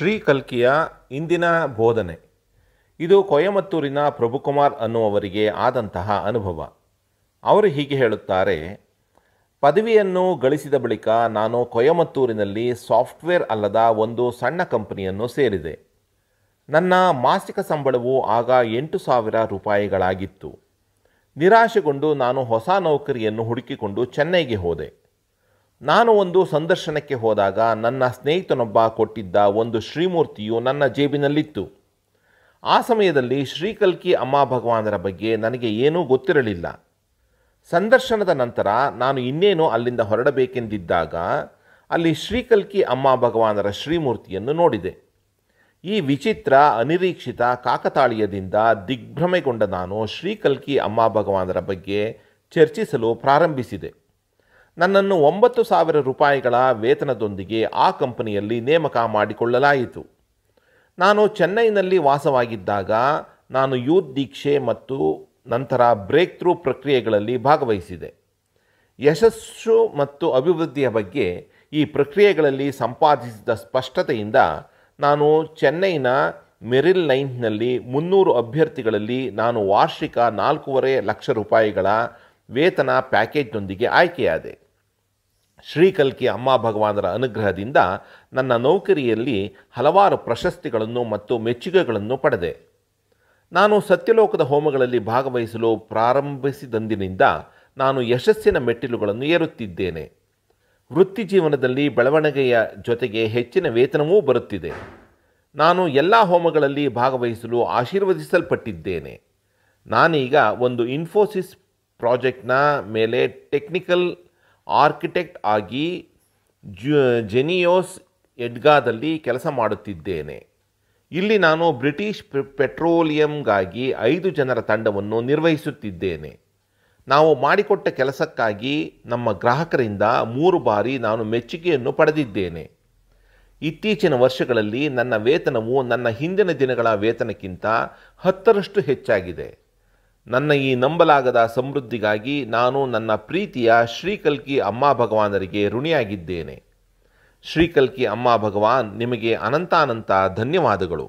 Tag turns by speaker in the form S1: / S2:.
S1: ಶ್ರೀ ಕಲ್ಕಿಯ ಇಂದಿನ ಬೋಧನೆ ಇದು ಕೊಯಮತ್ತೂರಿನ ಪ್ರಭುಕುಮಾರ್ ಅನ್ನುವವರಿಗೆ ಆದಂತಹ ಅನುಭವ ಅವರು ಹೀಗೆ ಹೇಳುತ್ತಾರೆ ಪದವಿಯನ್ನು ಗಳಿಸಿದ ಬಳಿಕ ನಾನು ಕೊಯಮತ್ತೂರಿನಲ್ಲಿ ಸಾಫ್ಟ್ವೇರ್ ಅಲ್ಲದ ಒಂದು ಸಣ್ಣ ಕಂಪನಿಯನ್ನು ಸೇರಿದೆ ನನ್ನ ಮಾಸಿಕ ಸಂಬಳವು ಆಗ ಎಂಟು ಸಾವಿರ ರೂಪಾಯಿಗಳಾಗಿತ್ತು ನಿರಾಶೆಗೊಂಡು ನಾನು ಹೊಸ ನೌಕರಿಯನ್ನು ಹುಡುಕಿಕೊಂಡು ಚೆನ್ನೈಗೆ ಹೋದೆ ನಾನು ಒಂದು ಸಂದರ್ಶನಕ್ಕೆ ಹೋದಾಗ ನನ್ನ ಸ್ನೇಹಿತನೊಬ್ಬ ಕೊಟ್ಟಿದ್ದ ಒಂದು ಶ್ರೀಮೂರ್ತಿಯು ನನ್ನ ಜೇಬಿನಲ್ಲಿತ್ತು ಆ ಸಮಯದಲ್ಲಿ ಶ್ರೀಕಲ್ಕಿ ಅಮ್ಮ ಭಗವಾನರ ಬಗ್ಗೆ ನನಗೆ ಏನೂ ಗೊತ್ತಿರಲಿಲ್ಲ ಸಂದರ್ಶನದ ನಂತರ ನಾನು ಇನ್ನೇನು ಅಲ್ಲಿಂದ ಹೊರಡಬೇಕೆಂದಿದ್ದಾಗ ಅಲ್ಲಿ ಶ್ರೀಕಲ್ಕಿ ಅಮ್ಮ ಭಗವಾನರ ಶ್ರೀಮೂರ್ತಿಯನ್ನು ನೋಡಿದೆ ಈ ವಿಚಿತ್ರ ಅನಿರೀಕ್ಷಿತ ಕಾಕತಾಳೀಯದಿಂದ ದಿಗ್ಭ್ರಮೆಗೊಂಡ ನಾನು ಶ್ರೀಕಲ್ಕಿ ಅಮ್ಮ ಭಗವಾನರ ಬಗ್ಗೆ ಚರ್ಚಿಸಲು ಪ್ರಾರಂಭಿಸಿದೆ ನನ್ನನ್ನು ಒಂಬತ್ತು ಸಾವಿರ ರೂಪಾಯಿಗಳ ವೇತನದೊಂದಿಗೆ ಆ ಕಂಪನಿಯಲ್ಲಿ ನೇಮಕ ಮಾಡಿಕೊಳ್ಳಲಾಯಿತು ನಾನು ಚೆನ್ನೈನಲ್ಲಿ ವಾಸವಾಗಿದ್ದಾಗ ನಾನು ಯೂತ್ ದೀಕ್ಷೆ ಮತ್ತು ನಂತರ ಬ್ರೇಕ್ ಥ್ರೂ ಪ್ರಕ್ರಿಯೆಗಳಲ್ಲಿ ಭಾಗವಹಿಸಿದೆ ಯಶಸ್ಸು ಮತ್ತು ಅಭಿವೃದ್ಧಿಯ ಬಗ್ಗೆ ಈ ಪ್ರಕ್ರಿಯೆಗಳಲ್ಲಿ ಸಂಪಾದಿಸಿದ ಸ್ಪಷ್ಟತೆಯಿಂದ ನಾನು ಚೆನ್ನೈನ ಮೆರಿಲ್ ಲೈನ್ನಲ್ಲಿ ಮುನ್ನೂರು ಅಭ್ಯರ್ಥಿಗಳಲ್ಲಿ ನಾನು ವಾರ್ಷಿಕ ನಾಲ್ಕೂವರೆ ಲಕ್ಷ ರೂಪಾಯಿಗಳ ವೇತನ ಪ್ಯಾಕೇಜ್ನೊಂದಿಗೆ ಆಯ್ಕೆಯಾದೆ ಶ್ರೀಕಲ್ಕಿ ಅಮ್ಮ ಭಗವಾನರ ಅನುಗ್ರಹದಿಂದ ನನ್ನ ನೌಕರಿಯಲ್ಲಿ ಹಲವಾರು ಪ್ರಶಸ್ತಿಗಳನ್ನು ಮತ್ತು ಮೆಚ್ಚುಗೆಗಳನ್ನು ಪಡೆದೆ ನಾನು ಸತ್ಯಲೋಕದ ಹೋಮಗಳಲ್ಲಿ ಭಾಗವಹಿಸಲು ಪ್ರಾರಂಭಿಸಿದಂದಿನಿಂದ ನಾನು ಯಶಸ್ಸಿನ ಮೆಟ್ಟಿಲುಗಳನ್ನು ಏರುತ್ತಿದ್ದೇನೆ ವೃತ್ತಿ ಜೀವನದಲ್ಲಿ ಬೆಳವಣಿಗೆಯ ಜೊತೆಗೆ ಹೆಚ್ಚಿನ ವೇತನವೂ ಬರುತ್ತಿದೆ ನಾನು ಎಲ್ಲ ಹೋಮಗಳಲ್ಲಿ ಭಾಗವಹಿಸಲು ಆಶೀರ್ವದಿಸಲ್ಪಟ್ಟಿದ್ದೇನೆ ನಾನೀಗ ಒಂದು ಇನ್ಫೋಸಿಸ್ ಪ್ರಾಜೆಕ್ಟ್ನ ಮೇಲೆ ಟೆಕ್ನಿಕಲ್ ಆರ್ಕಿಟೆಕ್ಟ್ ಆಗಿ ಜೆನಿಯೋಸ್ ಎಡ್ಗಾದಲ್ಲಿ ಕೆಲಸ ಮಾಡುತ್ತಿದ್ದೇನೆ ಇಲ್ಲಿ ನಾನು ಬ್ರಿಟಿಷ್ ಪೆಟ್ರೋಲಿಯಂಗಾಗಿ ಐದು ಜನರ ತಂಡವನ್ನು ನಿರ್ವಹಿಸುತ್ತಿದ್ದೇನೆ ನಾವು ಮಾಡಿಕೊಟ್ಟ ಕೆಲಸಕ್ಕಾಗಿ ನಮ್ಮ ಗ್ರಾಹಕರಿಂದ ಮೂರು ಬಾರಿ ನಾನು ಮೆಚ್ಚುಗೆಯನ್ನು ಪಡೆದಿದ್ದೇನೆ ಇತ್ತೀಚಿನ ವರ್ಷಗಳಲ್ಲಿ ನನ್ನ ವೇತನವು ನನ್ನ ಹಿಂದಿನ ದಿನಗಳ ವೇತನಕ್ಕಿಂತ ಹತ್ತರಷ್ಟು ಹೆಚ್ಚಾಗಿದೆ ನನ್ನ ಈ ನಂಬಲಾಗದ ಸಮೃದ್ಧಿಗಾಗಿ ನಾನು ನನ್ನ ಪ್ರೀತಿಯ ಶ್ರೀಕಲ್ಕಿ ಅಮ್ಮ ಭಗವಾನರಿಗೆ ಋಣಿಯಾಗಿದ್ದೇನೆ ಶ್ರೀಕಲ್ಕಿ ಅಮ್ಮ ಭಗವಾನ್ ನಿಮಗೆ ಅನಂತಾನಂತ ಧನ್ಯವಾದಗಳು